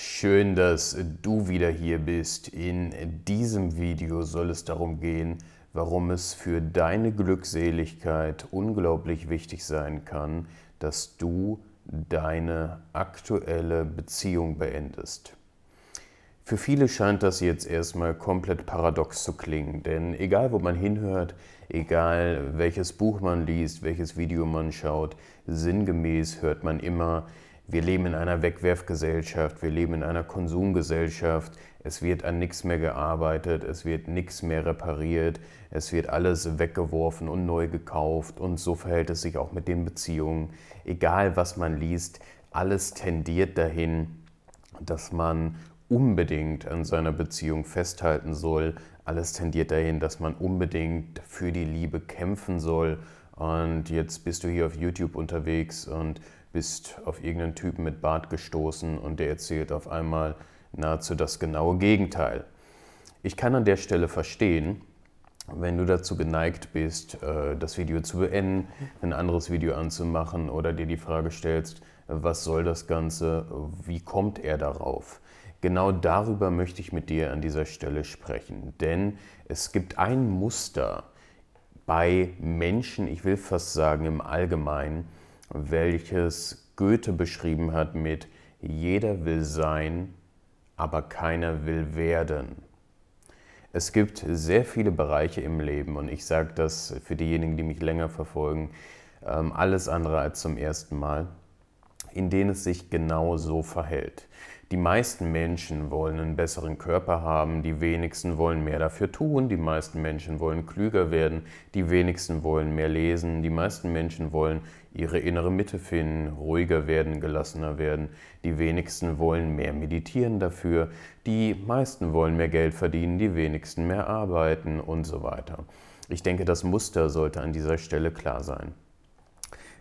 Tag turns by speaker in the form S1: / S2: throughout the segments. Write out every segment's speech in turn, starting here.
S1: Schön, dass du wieder hier bist. In diesem Video soll es darum gehen, warum es für deine Glückseligkeit unglaublich wichtig sein kann, dass du deine aktuelle Beziehung beendest. Für viele scheint das jetzt erstmal komplett paradox zu klingen, denn egal wo man hinhört, egal welches Buch man liest, welches Video man schaut, sinngemäß hört man immer, wir leben in einer Wegwerfgesellschaft, wir leben in einer Konsumgesellschaft. Es wird an nichts mehr gearbeitet, es wird nichts mehr repariert, es wird alles weggeworfen und neu gekauft. Und so verhält es sich auch mit den Beziehungen. Egal was man liest, alles tendiert dahin, dass man unbedingt an seiner Beziehung festhalten soll. Alles tendiert dahin, dass man unbedingt für die Liebe kämpfen soll. Und jetzt bist du hier auf YouTube unterwegs und bist auf irgendeinen Typen mit Bart gestoßen und der erzählt auf einmal nahezu das genaue Gegenteil. Ich kann an der Stelle verstehen, wenn du dazu geneigt bist, äh, das Video zu beenden, ein anderes Video anzumachen oder dir die Frage stellst, was soll das Ganze, wie kommt er darauf? Genau darüber möchte ich mit dir an dieser Stelle sprechen, denn es gibt ein Muster bei Menschen, ich will fast sagen im Allgemeinen, welches Goethe beschrieben hat mit Jeder will sein, aber keiner will werden. Es gibt sehr viele Bereiche im Leben und ich sage das für diejenigen, die mich länger verfolgen, ähm, alles andere als zum ersten Mal, in denen es sich genau so verhält. Die meisten Menschen wollen einen besseren Körper haben, die wenigsten wollen mehr dafür tun, die meisten Menschen wollen klüger werden, die wenigsten wollen mehr lesen, die meisten Menschen wollen ihre innere Mitte finden, ruhiger werden, gelassener werden. Die wenigsten wollen mehr meditieren dafür, die meisten wollen mehr Geld verdienen, die wenigsten mehr arbeiten und so weiter. Ich denke, das Muster sollte an dieser Stelle klar sein.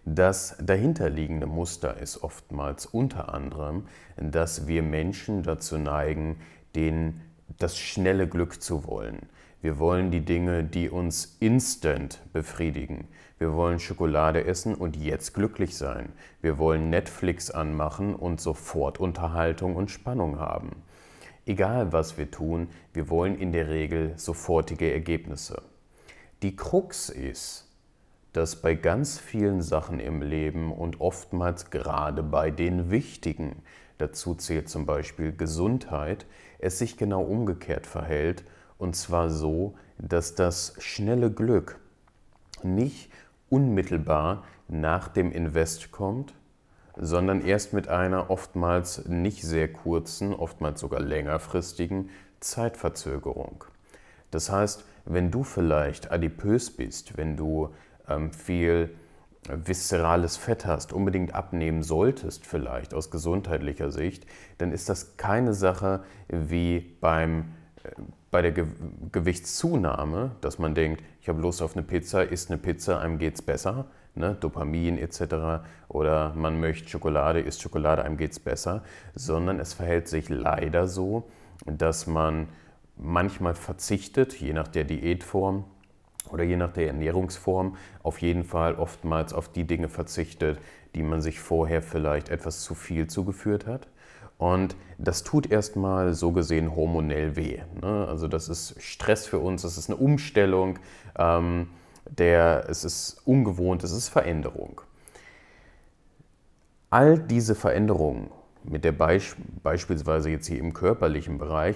S1: Das dahinterliegende Muster ist oftmals unter anderem, dass wir Menschen dazu neigen, den, das schnelle Glück zu wollen. Wir wollen die Dinge, die uns instant befriedigen. Wir wollen Schokolade essen und jetzt glücklich sein. Wir wollen Netflix anmachen und sofort Unterhaltung und Spannung haben. Egal was wir tun, wir wollen in der Regel sofortige Ergebnisse. Die Krux ist, dass bei ganz vielen Sachen im Leben und oftmals gerade bei den wichtigen, dazu zählt zum Beispiel Gesundheit, es sich genau umgekehrt verhält, und zwar so, dass das schnelle Glück nicht unmittelbar nach dem Invest kommt, sondern erst mit einer oftmals nicht sehr kurzen, oftmals sogar längerfristigen Zeitverzögerung. Das heißt, wenn du vielleicht adipös bist, wenn du ähm, viel viszerales Fett hast, unbedingt abnehmen solltest vielleicht aus gesundheitlicher Sicht, dann ist das keine Sache wie beim bei der Ge Gewichtszunahme, dass man denkt, ich habe Lust auf eine Pizza, isst eine Pizza, einem geht es besser, ne? Dopamin etc. Oder man möchte Schokolade, isst Schokolade, einem geht es besser, sondern es verhält sich leider so, dass man manchmal verzichtet, je nach der Diätform oder je nach der Ernährungsform, auf jeden Fall oftmals auf die Dinge verzichtet, die man sich vorher vielleicht etwas zu viel zugeführt hat und das tut erstmal so gesehen hormonell weh. Ne? Also das ist Stress für uns, das ist eine Umstellung, ähm, der, es ist ungewohnt, es ist Veränderung. All diese Veränderungen mit der Beisp beispielsweise jetzt hier im körperlichen Bereich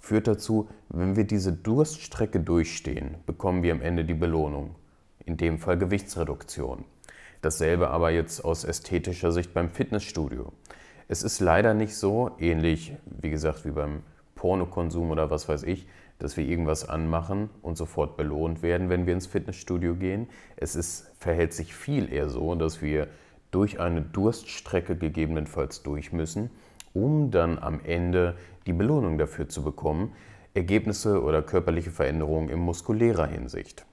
S1: führt dazu, wenn wir diese Durststrecke durchstehen, bekommen wir am Ende die Belohnung. In dem Fall Gewichtsreduktion. Dasselbe aber jetzt aus ästhetischer Sicht beim Fitnessstudio. Es ist leider nicht so, ähnlich wie gesagt wie beim Pornokonsum oder was weiß ich, dass wir irgendwas anmachen und sofort belohnt werden, wenn wir ins Fitnessstudio gehen. Es ist, verhält sich viel eher so, dass wir durch eine Durststrecke gegebenenfalls durch müssen, um dann am Ende die Belohnung dafür zu bekommen, Ergebnisse oder körperliche Veränderungen in muskulärer Hinsicht.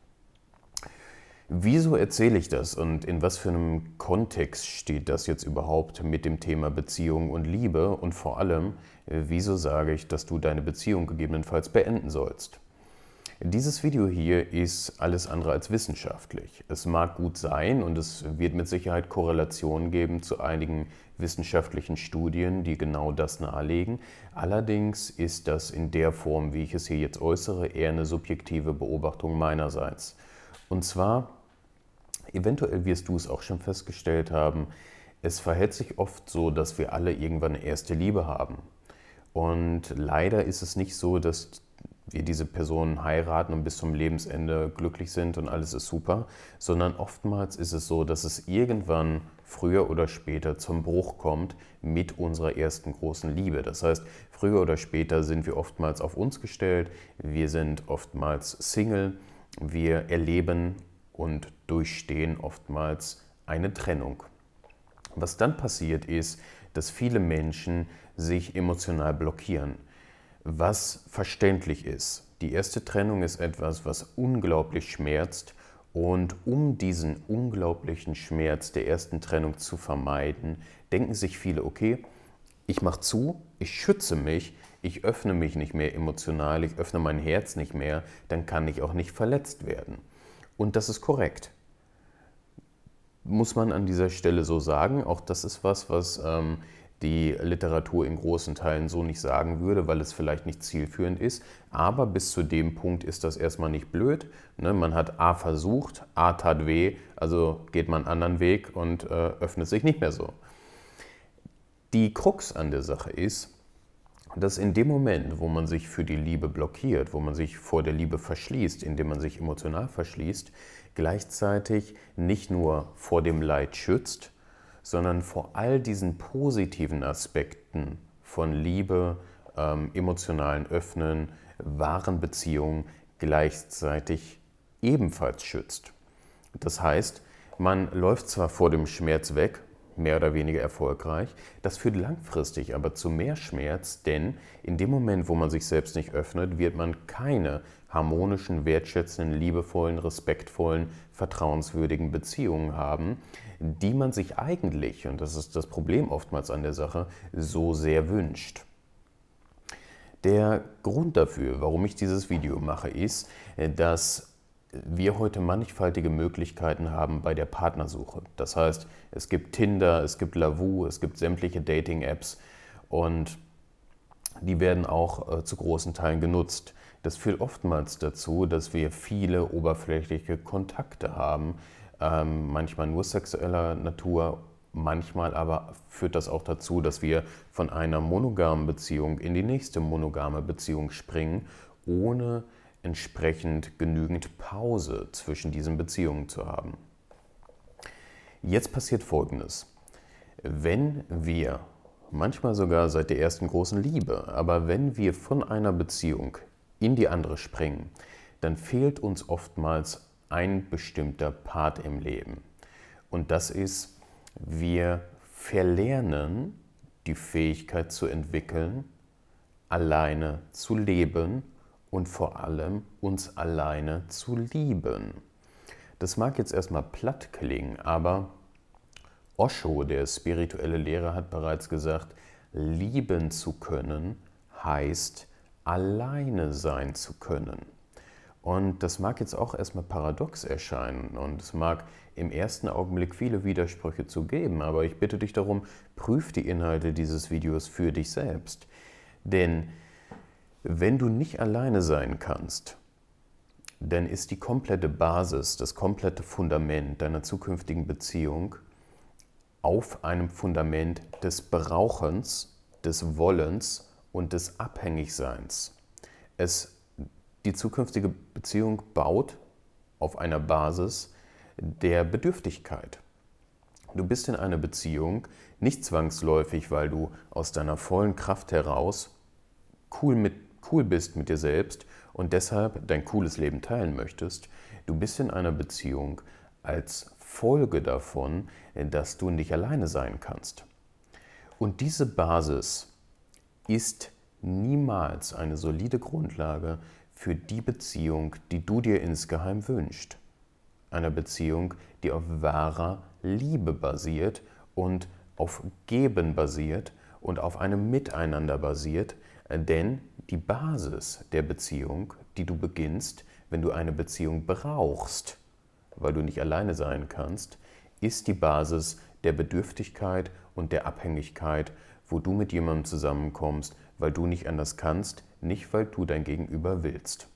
S1: Wieso erzähle ich das und in was für einem Kontext steht das jetzt überhaupt mit dem Thema Beziehung und Liebe? Und vor allem, äh, wieso sage ich, dass du deine Beziehung gegebenenfalls beenden sollst? Dieses Video hier ist alles andere als wissenschaftlich. Es mag gut sein und es wird mit Sicherheit Korrelationen geben zu einigen wissenschaftlichen Studien, die genau das nahelegen. Allerdings ist das in der Form, wie ich es hier jetzt äußere, eher eine subjektive Beobachtung meinerseits. Und zwar Eventuell wirst du es auch schon festgestellt haben, es verhält sich oft so, dass wir alle irgendwann eine erste Liebe haben. Und leider ist es nicht so, dass wir diese Personen heiraten und bis zum Lebensende glücklich sind und alles ist super, sondern oftmals ist es so, dass es irgendwann früher oder später zum Bruch kommt mit unserer ersten großen Liebe. Das heißt, früher oder später sind wir oftmals auf uns gestellt, wir sind oftmals Single, wir erleben und durchstehen oftmals eine Trennung. Was dann passiert ist, dass viele Menschen sich emotional blockieren, was verständlich ist. Die erste Trennung ist etwas, was unglaublich schmerzt und um diesen unglaublichen Schmerz der ersten Trennung zu vermeiden, denken sich viele, okay, ich mache zu, ich schütze mich, ich öffne mich nicht mehr emotional, ich öffne mein Herz nicht mehr, dann kann ich auch nicht verletzt werden. Und das ist korrekt. Muss man an dieser Stelle so sagen. Auch das ist was, was ähm, die Literatur in großen Teilen so nicht sagen würde, weil es vielleicht nicht zielführend ist. Aber bis zu dem Punkt ist das erstmal nicht blöd. Ne? Man hat A versucht, A tat weh, also geht man einen anderen Weg und äh, öffnet sich nicht mehr so. Die Krux an der Sache ist, dass in dem Moment, wo man sich für die Liebe blockiert, wo man sich vor der Liebe verschließt, indem man sich emotional verschließt, gleichzeitig nicht nur vor dem Leid schützt, sondern vor all diesen positiven Aspekten von Liebe, ähm, emotionalen Öffnen, wahren Beziehungen gleichzeitig ebenfalls schützt. Das heißt, man läuft zwar vor dem Schmerz weg, mehr oder weniger erfolgreich. Das führt langfristig aber zu mehr Schmerz, denn in dem Moment, wo man sich selbst nicht öffnet, wird man keine harmonischen, wertschätzenden, liebevollen, respektvollen, vertrauenswürdigen Beziehungen haben, die man sich eigentlich, und das ist das Problem oftmals an der Sache, so sehr wünscht. Der Grund dafür, warum ich dieses Video mache, ist, dass wir heute mannigfaltige Möglichkeiten haben bei der Partnersuche. Das heißt, es gibt Tinder, es gibt Lavu, es gibt sämtliche Dating-Apps und die werden auch äh, zu großen Teilen genutzt. Das führt oftmals dazu, dass wir viele oberflächliche Kontakte haben, ähm, manchmal nur sexueller Natur, manchmal aber führt das auch dazu, dass wir von einer monogamen Beziehung in die nächste monogame Beziehung springen, ohne äh, entsprechend genügend Pause zwischen diesen Beziehungen zu haben. Jetzt passiert Folgendes. Wenn wir, manchmal sogar seit der ersten großen Liebe, aber wenn wir von einer Beziehung in die andere springen, dann fehlt uns oftmals ein bestimmter Part im Leben. Und das ist, wir verlernen die Fähigkeit zu entwickeln, alleine zu leben und vor allem uns alleine zu lieben. Das mag jetzt erstmal platt klingen, aber Osho, der spirituelle Lehrer, hat bereits gesagt, lieben zu können heißt alleine sein zu können. Und das mag jetzt auch erstmal paradox erscheinen und es mag im ersten Augenblick viele Widersprüche zu geben, aber ich bitte dich darum, prüf die Inhalte dieses Videos für dich selbst. Denn wenn du nicht alleine sein kannst, dann ist die komplette Basis, das komplette Fundament deiner zukünftigen Beziehung auf einem Fundament des Brauchens, des Wollens und des Abhängigseins. Es, die zukünftige Beziehung baut auf einer Basis der Bedürftigkeit. Du bist in einer Beziehung nicht zwangsläufig, weil du aus deiner vollen Kraft heraus cool mit cool bist mit dir selbst und deshalb dein cooles Leben teilen möchtest, du bist in einer Beziehung als Folge davon, dass du nicht alleine sein kannst. Und diese Basis ist niemals eine solide Grundlage für die Beziehung, die du dir insgeheim wünschst. Einer Beziehung, die auf wahrer Liebe basiert und auf Geben basiert und auf einem Miteinander basiert, denn die Basis der Beziehung, die du beginnst, wenn du eine Beziehung brauchst, weil du nicht alleine sein kannst, ist die Basis der Bedürftigkeit und der Abhängigkeit, wo du mit jemandem zusammenkommst, weil du nicht anders kannst, nicht weil du dein Gegenüber willst.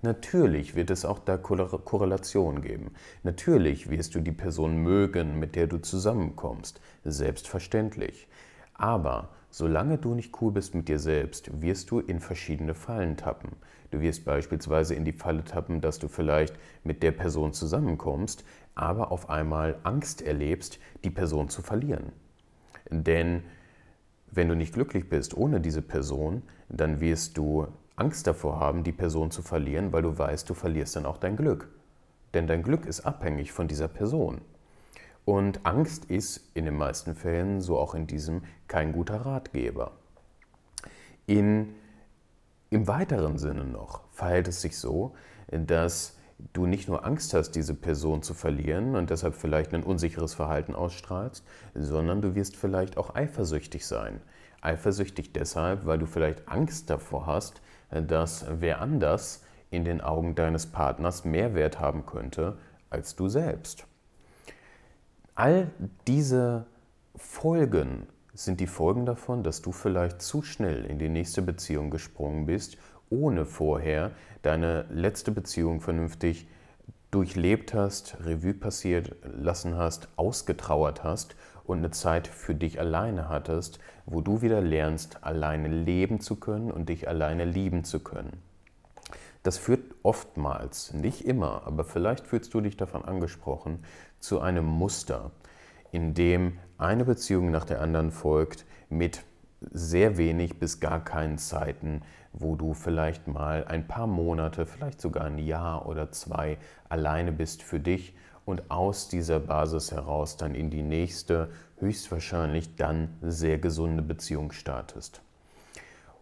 S1: Natürlich wird es auch da Korrelation geben. Natürlich wirst du die Person mögen, mit der du zusammenkommst. Selbstverständlich. Aber Solange du nicht cool bist mit dir selbst, wirst du in verschiedene Fallen tappen. Du wirst beispielsweise in die Falle tappen, dass du vielleicht mit der Person zusammenkommst, aber auf einmal Angst erlebst, die Person zu verlieren. Denn wenn du nicht glücklich bist ohne diese Person, dann wirst du Angst davor haben, die Person zu verlieren, weil du weißt, du verlierst dann auch dein Glück. Denn dein Glück ist abhängig von dieser Person. Und Angst ist in den meisten Fällen, so auch in diesem, kein guter Ratgeber. In, Im weiteren Sinne noch verhält es sich so, dass du nicht nur Angst hast, diese Person zu verlieren und deshalb vielleicht ein unsicheres Verhalten ausstrahlst, sondern du wirst vielleicht auch eifersüchtig sein. Eifersüchtig deshalb, weil du vielleicht Angst davor hast, dass wer anders in den Augen deines Partners mehr Wert haben könnte als du selbst all diese Folgen sind die Folgen davon, dass du vielleicht zu schnell in die nächste Beziehung gesprungen bist, ohne vorher deine letzte Beziehung vernünftig durchlebt hast, Revue passiert lassen hast, ausgetrauert hast und eine Zeit für dich alleine hattest, wo du wieder lernst, alleine leben zu können und dich alleine lieben zu können. Das führt oftmals, nicht immer, aber vielleicht fühlst du dich davon angesprochen, zu einem Muster, in dem eine Beziehung nach der anderen folgt mit sehr wenig bis gar keinen Zeiten, wo du vielleicht mal ein paar Monate, vielleicht sogar ein Jahr oder zwei alleine bist für dich und aus dieser Basis heraus dann in die nächste, höchstwahrscheinlich dann sehr gesunde Beziehung startest.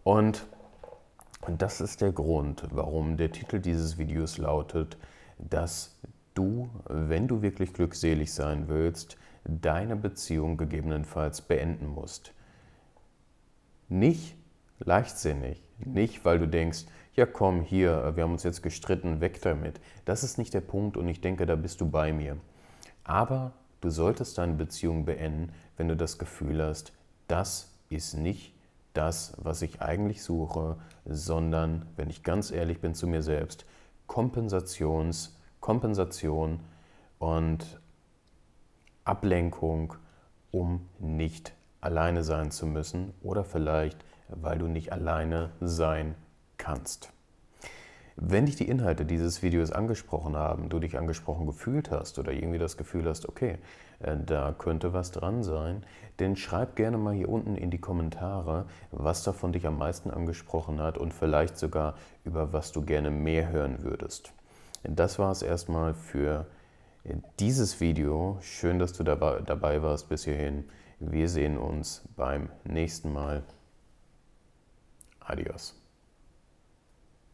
S1: Und das ist der Grund, warum der Titel dieses Videos lautet, dass du, wenn du wirklich glückselig sein willst, deine Beziehung gegebenenfalls beenden musst. Nicht leichtsinnig, nicht weil du denkst, ja komm hier, wir haben uns jetzt gestritten, weg damit. Das ist nicht der Punkt und ich denke, da bist du bei mir. Aber du solltest deine Beziehung beenden, wenn du das Gefühl hast, das ist nicht das, was ich eigentlich suche, sondern, wenn ich ganz ehrlich bin zu mir selbst, Kompensations- Kompensation und Ablenkung, um nicht alleine sein zu müssen oder vielleicht, weil du nicht alleine sein kannst. Wenn dich die Inhalte dieses Videos angesprochen haben, du dich angesprochen gefühlt hast oder irgendwie das Gefühl hast, okay, äh, da könnte was dran sein, dann schreib gerne mal hier unten in die Kommentare, was davon dich am meisten angesprochen hat und vielleicht sogar über was du gerne mehr hören würdest. Das war es erstmal für äh, dieses Video. Schön, dass du dabei, warst bis hierhin. Wir sehen uns beim nächsten Mal. Adios.